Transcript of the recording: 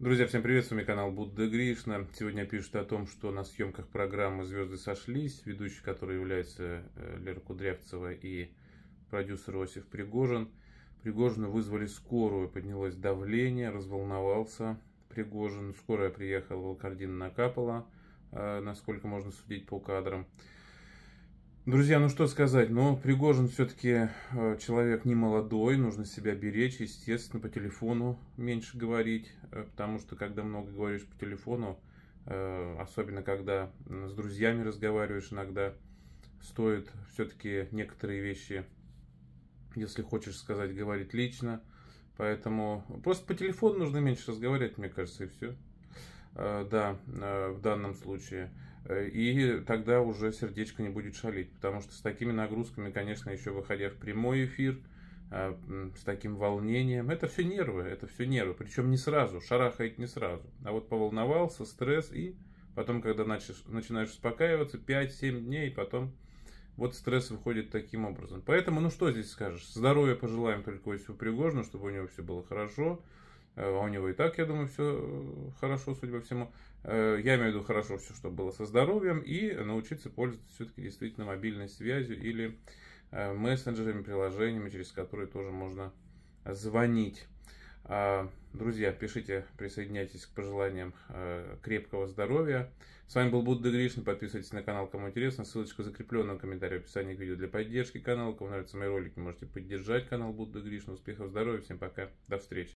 Друзья, всем привет, с вами канал Будда Гришна. Сегодня пишут о том, что на съемках программы «Звезды сошлись», ведущий которой является э, Лера Кудрявцева и продюсер Осип Пригожин. Пригожину вызвали скорую, поднялось давление, разволновался Пригожин. Скорая приехала, волокордина накапала, э, насколько можно судить по кадрам. Друзья, ну что сказать, ну Пригожин все-таки э, человек не молодой, нужно себя беречь, естественно, по телефону меньше говорить, э, потому что когда много говоришь по телефону, э, особенно когда с друзьями разговариваешь, иногда стоит все-таки некоторые вещи, если хочешь сказать, говорить лично, поэтому просто по телефону нужно меньше разговаривать, мне кажется, и все. Э, да, э, в данном случае. Э, и тогда уже сердечко не будет шалить, потому что с такими нагрузками, конечно, еще выходя в прямой эфир, с таким волнением, это все нервы, это все нервы, причем не сразу, шарахает не сразу, а вот поволновался, стресс, и потом, когда начинаешь, начинаешь успокаиваться, 5-7 дней, потом вот стресс выходит таким образом. Поэтому, ну что здесь скажешь, здоровья пожелаем только Осипу Пригожину, чтобы у него все было хорошо, Э, а у него и так, я думаю, все э, хорошо, судя по всему. Э, я имею в виду хорошо все, что было со здоровьем, и научиться пользоваться все-таки действительно мобильной связью или мессенджерами, приложениями, через которые тоже можно звонить. А, друзья, пишите, присоединяйтесь к пожеланиям крепкого здоровья. С вами был Будда Гришин. Подписывайтесь на канал, кому интересно. Ссылочка закреплена в комментарии в описании к видео для поддержки канала. Кому нравятся мои ролики, можете поддержать канал Будда Гришин. Успехов, здоровья. Всем пока. До встречи.